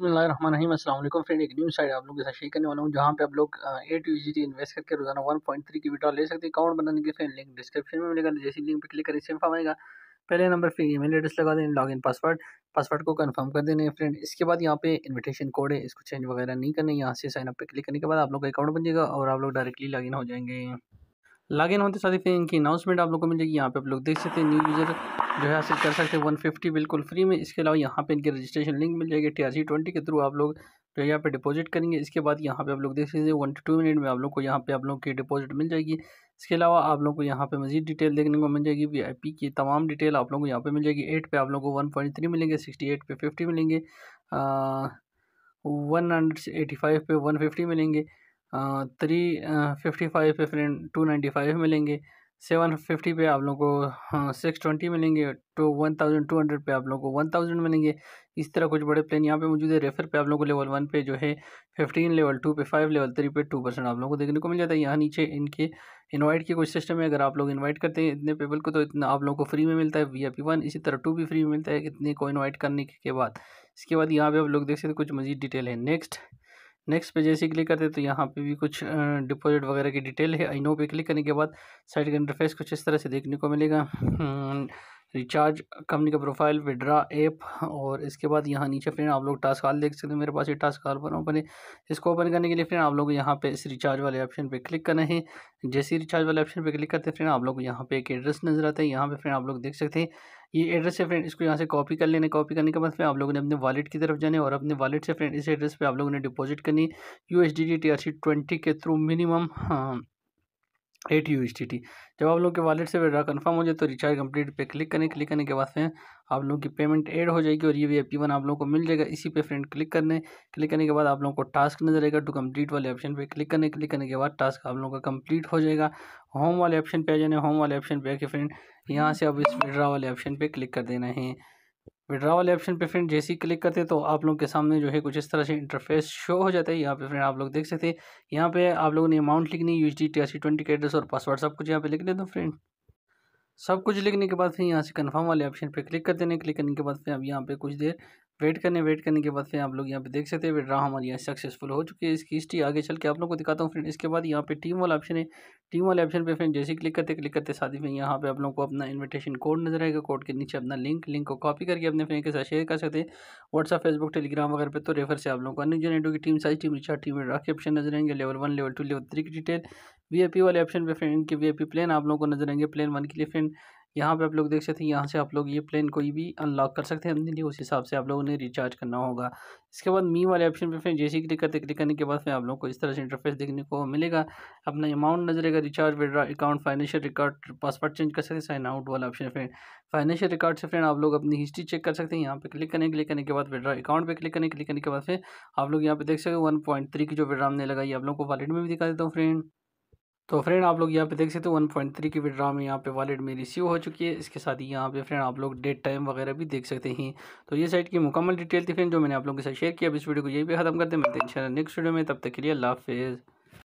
बसमीम असल फ्रेंड एक न्यूज़ साइड आप लोगों के साथ शेयर करने वाला हूँ जहाँ पे आप लोग एट यू जी इन्वेस्ट करके रोजाना वन पॉइंट थ्री की विड्रॉ ले सकते हैं अकाउंट बनाने के फ्रेंड लिंक डिस्क्रिप्शन में मिलेगा जैसे लिंक पे क्लिक करें सेम फॉर्म आएगा पहले नंबर फिर ईमेल एड्रेस लगा दें लॉग इन पासवर्ड पासवर्ड को कन्फर्म कर देने फ्रेंड इसके बाद यहाँ पे इन्विटेशन कोड है इसको चेंज वगैरह नहीं करना यहाँ से साइन अप पे क्लिक करने के बाद आप लोग का अकाउंट बन जाएगा और आप लोग डायरेक्टली लॉग इन हो जाएंगे लॉग इन होते साथ ही फिर इनकी अनाउंसमेंट आप लोग को मिल जाएगी यहाँ पे आप लोग देख सकते हैं न्यू यूज़र जो है हासिल कर सकते हैं वन बिल्कुल फ्री में इसके अलावा यहाँ पे इनके रजिस्ट्रेशन लिंक मिल जाएगी टी ट्वेंटी के थ्रू आप लोग जो यहाँ पे डिपॉजिट करेंगे इसके बाद यहाँ पे आप लोग देख सकते हैं वन टू टू मिनट में आप लोग को यहाँ पे आप लोग की डिपॉजिट मिल जाएगी इसके अलावा आप लोग को यहाँ पे मजीद डिटेल देखने को मिल जाएगी वी आई पी की तमाम डिटेल आप लोग को यहाँ पे मिल जाएगी एट पे आप लोग को वन पॉइंट थ्री मिलेंगे सिक्सटी एट पे फिफ्टी मिलेंगे वन हंड्रेड एटी फाइव पे वन फिफ्टी मिलेंगे थ्री फिफ्टी फाइव पे फ्रेंड टू नाइन्टी फाइव मिलेंगे सेवन फिफ्टी पे आप लोगों को सिक्स ट्वेंटी मिलेंगे two one thousand two hundred पे आप लोगों को वन थाउजेंड मिलेंगे इस तरह कुछ बड़े प्लान यहाँ पे मौजूद है रेफर पे आप लोगों को लेवल वन पे जो है फिफ्टीन लेवल टू पे फाइव लेवल थ्री पे टू परसेंट आप लोगों को देखने को मिल जाता है यहाँ नीचे इनके इन्वाइट के कुछ सिस्टम है अगर आप लोग इन्वाइट करते हैं इतने पीपल को तो इतना आप लोगों को फ्री में मिलता है वी आई पी वन इसी तरह टू भी फ्री में मिलता है इतने को इन्वाइट करने के बाद इसके बाद यहाँ पे आप लोग देख सकते कुछ मजीद डिटेल है नेक्स्ट नेक्स्ट पे जैसे क्लिक करते हैं तो यहाँ पे भी कुछ डिपॉजिट वगैरह की डिटेल है आई नो पे क्लिक करने के बाद साइड का इंटरफेस कुछ इस तरह से देखने को मिलेगा हम्म, रिचार्ज कंपनी का प्रोफाइल विड्रा ऐप और इसके बाद यहाँ नीचे फ्रेंड आप लोग टास्क हाल देख सकते हैं मेरे पास ये टास्क हाल ओपन है इसको ओपन करने के लिए फ्रेंड आप लोग यहाँ पे इस रिचार्ज वाले ऑप्शन पे क्लिक करना है जैसे ही रिचार्ज वाले ऑप्शन पे क्लिक करते हैं फ्रेंड आप लोग यहाँ पे एक एड्रेस नजर आता है यहाँ पर फ्रेंड आप लोग देख सकते हैं ये एड्रेस है फ्रेंड इसको यहाँ से कॉपी कर लेने कॉपी करने के बाद फिर आप लोगों ने अपने वालेट की तरफ जाने और अपने वालेट से फ्रेंड इस एड्रेस पर आप लोगों ने डिपॉजिट करनी U S D T R C twenty के थ्रू मिनिमम एट यू जब आप लोग के वॉलेट से विड्रा कन्फर्म हो जाए तो रिचार्ज कंप्लीट पे क्लिक करें क्लिक करने के बाद फिर आप लोग की पेमेंट ऐड हो जाएगी और ये वी पी वन आप लोगों को मिल जाएगा इसी पे फ्रेंड क्लिक करने क्लिक करने के बाद आप लोगों को टास्क नजर आएगा टू कंप्लीट वाले ऑप्शन पे क्लिक करने क्लिक करने के बाद टास्क आप लोगों का कंप्लीट हो जाएगा होम वाले ऑप्शन पे आ जाने होम वाले ऑप्शन पे आके फ्रेंड यहाँ से आप इस विड्रा वाले ऑप्शन पर क्लिक कर देना है विड्रा वाले ऑप्शन पे फ्रेंड जैसे ही क्लिक करते हैं तो आप लोग के सामने जो है कुछ इस तरह से इंटरफेस शो हो जाता है यहाँ पे फ्रेंड आप लोग देख सकते हैं यहाँ पे आप लोगों ने अमाउंट लिखनी यू डी टी ट्वेंटी के एड्रेस और पासवर्ड सब कुछ यहाँ पे लिख लेते हैं फ्रेंड सब कुछ लिखने के बाद फिर यहाँ से कन्फर्म वाले ऑप्शन पर क्लिक कर देने क्लिक करने के बाद फिर अब यहाँ पे कुछ देर वेट करने वेट करने के बाद फिर आप लोग यहाँ पे देख सकते हैं विड्रा हमारी यहाँ सक्सेसफुल हो चुकी है इसकी हिस्ट्री आगे चल के आप लोग को दिखाता हूँ फ्रेंड इसके बाद यहाँ पे टीम वाला ऑप्शन है टीम वाले ऑप्शन पे फ्रेंड जैसे क्लिक करते क्लिक करते साथ ही में यहाँ पे आप लोग को अपना इन्विटेशन कोड नजर आएगा कोड के नीचे अपना लिंक लिंक को कॉपी करके अपने फ्रेंड के साथ शेयर कर सकते हैं व्हाट्सअप फेसबुक टेलीग्राम वगैरह पर तो रेफर से आप लोग को अन्य जो की team size team recharge team withdraw के ऑप्शन नजर आएंगे level one level two level three की डिटेल वी वाले ऑप्शन पर फ्रेंड इनके वी प्लान आप लोगों को नजर आएंगे प्लान वन के लिए फ्रेंड यहाँ पे आप लोग देख सकते हैं यहाँ से आप लोग ये प्लान कोई भी अनलॉक कर सकते हैं उस हिसाब से आप लोगों ने रिचार्ज करना होगा इसके बाद मी वाले ऑप्शन पे फिर जैसे क्लिक करते क्लिक करने के बाद फिर आप लोग को इस तरह से इंटरफेस देखने को मिलेगा अपना अमाउंट नजर आएगा recharge withdraw account financial record password change कर सकते हैं साइन आउट वाला ऑप्शन फ्रेंड फाइनेंशियल रिकॉर्ड से फ्रेंड आप लोग अपनी हिस्ट्री चेक कर सकते हैं यहाँ पे क्लिक करने क्लिक करने के बाद विड्रा अकाउंट पे क्लिक करने क्लिक करने के बाद फिर आप लोग यहाँ पे देख सकते हैं वन पॉइंट थ्री की जो विड्रा हमने लगाई आप लोग को वालेट में भी दिखा देता हूँ फ्रेंड तो फ्रेंड आप लोग यहाँ पे देख सकते हो वन पॉइंट थ्री की विड्रा में यहाँ पे वॉलेट में रिसीव हो चुकी है इसके साथ ही यहाँ पे फ्रेंड आप लोग डेट टाइम वगैरह भी देख सकते हैं तो ये साइट की मुकम्मल डिटेल थी फ्रेंड जो मैंने आप लोगों के साथ शेयर किया अब इस वीडियो को यही भी खत्म करते हैं मिलते हैं नेक्स्ट वीडियो में तब तक के लिए अल्लाह हाफिज़